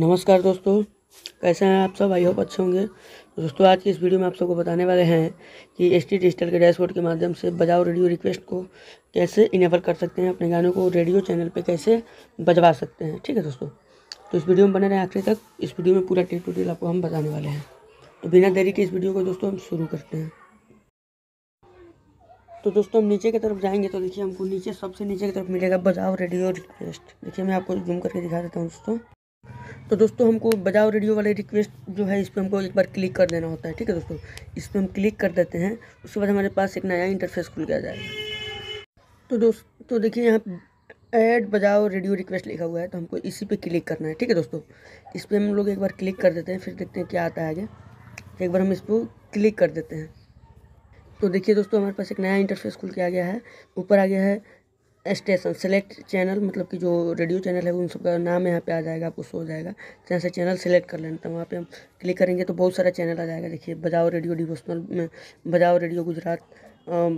नमस्कार दोस्तों कैसे हैं आप सब आई होप अच्छे होंगे दोस्तों आज की इस वीडियो में आप सबको बताने वाले हैं कि एस टी डिजिटल के डैशबोर्ड के माध्यम से बजाओ रेडियो रिक्वेस्ट को कैसे इनेबल कर सकते हैं अपने गानों को रेडियो चैनल पे कैसे बजवा सकते हैं ठीक है दोस्तों तो इस वीडियो में बने रहे आखिरी तक इस वीडियो में पूरा टूटेल आपको हम बताने वाले हैं तो बिना देरी के इस वीडियो को दोस्तों हम शुरू करते हैं तो दोस्तों हम नीचे की तरफ जाएंगे तो देखिए हमको नीचे सबसे नीचे की तरफ मिलेगा बजाओ रेडियो रिक्वेस्ट देखिए मैं आपको जूम करके दिखा देता हूँ दोस्तों तो दोस्तों हमको बजाओ रेडियो वाले रिक्वेस्ट जो है इस पर हमको एक बार क्लिक कर देना होता है ठीक है दोस्तों इस पर हम क्लिक कर देते हैं उसके बाद हमारे पास एक नया इंटरफेस खुल गया जाएगा तो दोस्त तो देखिए यहाँ ऐड बजाओ रेडियो रिक्वेस्ट लिखा हुआ है तो हमको इसी पे क्लिक करना है ठीक है दोस्तों इस पर हम लोग एक बार क्लिक कर देते हैं फिर देखते हैं क्या आता है आगे एक बार हम इस पर क्लिक कर देते हैं तो देखिए दोस्तों हमारे पास एक नया इंटरफेस खुल के आ गया है ऊपर आ गया है स्टेशन सेलेक्ट चैनल मतलब कि जो रेडियो चैनल है उन सबका नाम यहाँ पे आ जाएगा आपको सो जाएगा जहाँ से चैनल सेलेक्ट कर लेना तो वहाँ पे हम क्लिक करेंगे तो बहुत सारा चैनल आ जाएगा देखिए बजाओ रेडियो डिवोशनल में बजाओ रेडियो गुजरात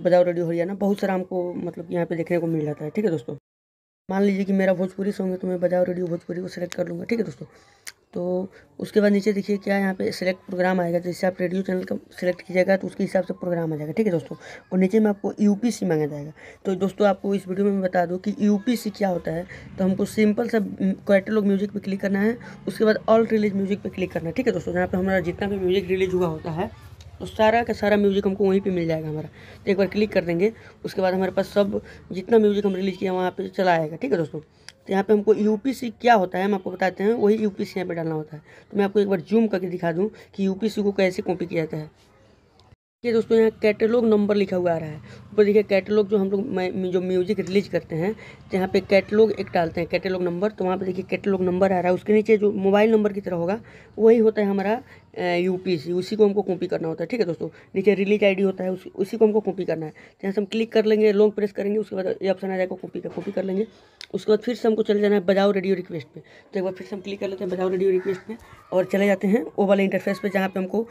बजाओ रेडियो हरियाणा बहुत सारा हमको मतलब यहाँ पे देखने को मिल जाता है ठीक है दोस्तों मान लीजिए कि मेरा भोजपुरी सॉन्ग है तो मैं बजाओ रेडियो भोजपुरी को सेलेक्ट कर लूँगा ठीक है दोस्तों तो उसके बाद नीचे देखिए क्या यहाँ पे सिलेक्ट प्रोग्राम आएगा जैसे आप रेडियो चैनल का सिलेक्ट कीजिएगा तो उसके हिसाब से प्रोग्राम आ जाएगा ठीक है दोस्तों और नीचे में आपको यू मांगा जाएगा तो दोस्तों आपको इस वीडियो में मैं बता दूँ कि यू क्या होता है तो हमको सिंपल सा कैटलॉग म्यूजिक पर क्लिक करना है उसके बाद ऑल रिलीज म्यूजिक पर क्लिक करना है ठीक है दोस्तों यहाँ पर हमारा जितना भी म्यूजिक रिलीज हुआ होता है तो सारा का सारा म्यूज़िक हमको वहीं पे मिल जाएगा हमारा तो एक बार क्लिक कर देंगे उसके बाद हमारे पास सब जितना म्यूज़िक हम रिलीज़ किया वहाँ पे चला आएगा ठीक है दोस्तों तो यहाँ पे हमको यू क्या होता है हम आपको बताते हैं वही यू पी यहाँ पर डालना होता है तो मैं आपको एक बार जूम करके दिखा दूँ कि यू को कैसे कॉपी किया जाता है ये दोस्तों यहाँ कैटलॉग नंबर लिखा हुआ आ रहा है ऊपर देखिए कैटलॉग जो हम लोग जो म्यूज़िक रिलीज करते हैं यहाँ पे कैटलॉग एक डालते हैं कैटलॉग नंबर तो वहाँ पे देखिए कैटलॉग नंबर आ रहा है उसके नीचे जो मोबाइल नंबर की तरह होगा वही होता है हमारा यू पी सी उसी को हमको कॉपी करना होता है ठीक है दोस्तों नीचे रिलीज आई डी होता है उस, उसी को हमको कॉपी करना है यहाँ से हम क्लिक कर लेंगे लॉन्ग प्रेस करेंगे उसके बाद ये ऑप्शन आ जाएगा कॉपी का कॉपी कर लेंगे उसके बाद फिर से हमको चले जाना है बजाओ रेडियो रिक्वेस्ट पर तो एक बार फिर से हम क्लिक कर लेते हैं बजाओ रेडियो रिक्वेस्ट पर और चले जाते हैं वो वाले इंटरफेस पर जहाँ पर हमको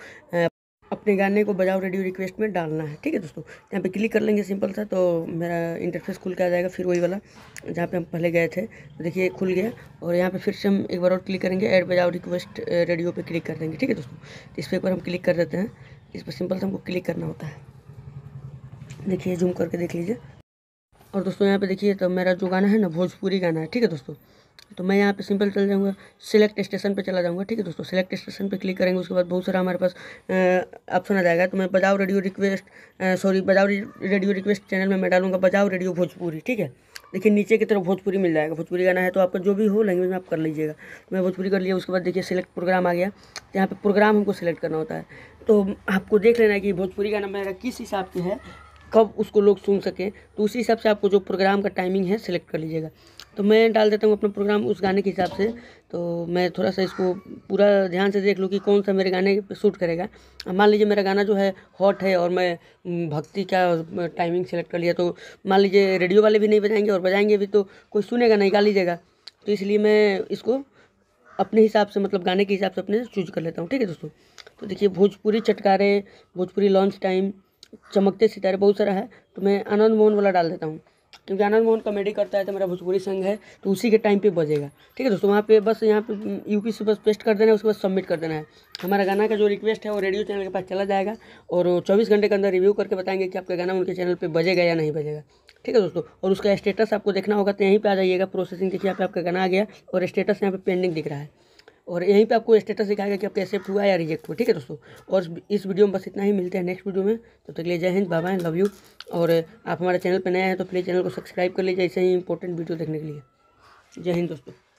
अपने गाने को बजाओ रेडियो रिक्वेस्ट में डालना है ठीक है दोस्तों यहाँ पे क्लिक कर लेंगे सिंपल सा तो मेरा इंटरफेस खुल के आ जाएगा फिर वही वाला जहाँ पे हम पहले गए थे तो देखिए खुल गया और यहाँ पे फिर से हम एक बार और क्लिक करेंगे ऐड बजाओ रिक्वेस्ट रेडियो पर क्लिक कर देंगे ठीक है दोस्तों तो इस पर एक बार हम क्लिक कर देते हैं इस पर सिंपल से हमको क्लिक करना होता है देखिए जूम करके देख लीजिए और दोस्तों यहाँ पर देखिए तो मेरा जो गाना है ना भोजपुरी गाना है ठीक है दोस्तों तो मैं यहाँ पे सिंपल चल जाऊँगा सिलेक्ट स्टेशन पे चला जाऊँगा ठीक है दोस्तों सिलेक्ट स्टेशन पे क्लिक करेंगे उसके बाद बहुत सारा हमारे पास ऑप्शन आ जाएगा तो मैं Bajao radio request sorry Bajao radio request channel में मैं डालूंगा बजाओ रेडियो भोजपुरी ठीक है देखिए नीचे की तरफ भोजपुरी मिल जाएगा भोजपुरी गाना है तो आपका जो भी हो लैंग्वेज में आप कर लीजिएगा तो मैं भोजपुरी कर लिया उसके बाद देखिए सिलेक्ट प्रोग्राम आ गया तो यहाँ पर प्रोग्राम हमको सिलेक्ट करना होता है तो आपको देख लेना है कि भोजपुरी गाना मेरा किस हिसाब से है कब उसको लोग सुन सकें तो उसी हिसाब से आपको जो प्रोग्राम का टाइमिंग है सिलेक्ट कर लीजिएगा तो मैं डाल देता हूँ अपना प्रोग्राम उस गाने के हिसाब से तो मैं थोड़ा सा इसको पूरा ध्यान से देख लूँ कि कौन सा मेरे गाने पे सूट करेगा अब मान लीजिए मेरा गाना जो है हॉट है और मैं भक्ति का टाइमिंग सेलेक्ट कर लिया तो मान लीजिए रेडियो वाले भी नहीं बजाएंगे और बजाएंगे भी तो कोई सुनेगा नहीं गा लीजिएगा तो इसलिए मैं इसको अपने हिसाब से मतलब गाने के हिसाब से अपने चूज कर लेता हूँ ठीक है दोस्तों तो देखिए भोजपुरी चटकारे भोजपुरी लॉन्च टाइम चमकते सितारे बहुत सारा है तो मैं आनंद मोहन वाला डाल देता हूँ क्योंकि आनंद मोहन कॉमेडी करता है तो मेरा भोजपुरी संघ है तो उसी के टाइम पे बजेगा ठीक है दोस्तों वहाँ पे बस यहाँ पे यूपी से बस पेस्ट कर देना है उसके बाद सबमिट कर देना है हमारा गाना का जो रिक्वेस्ट है वो रेडियो चैनल के पास चला जाएगा और चौबीस घंटे के अंदर रिव्यू करके बताएंगे कि आपका गाना उनके चैनल पर बजेगा या नहीं बजेगा ठीक है दोस्तों और उसका स्टेटस आपको देखना होगा तो यहीं पर आ जाइएगा प्रोसेसिंग देखिए यहाँ पर आपका गाना आ गया और स्टेटस यहाँ पर पेंडिंग दिख रहा है और यहीं पे आपको स्टेटस दिखाएगा कि आपका एक्सेप्ट हुआ या रिजेक्ट हुआ ठीक है दोस्तों और इस वीडियो में बस इतना ही मिलते हैं नेक्स्ट वीडियो में तब तक के लिए जय हिंद बाबा एंड लव यू और आप हमारे चैनल पर नए हैं तो प्लीज़ चैनल को सब्सक्राइब कर लीजिए ऐसे ही इंपॉर्टेंट वीडियो देखने के लिए जय हिंद दोस्तों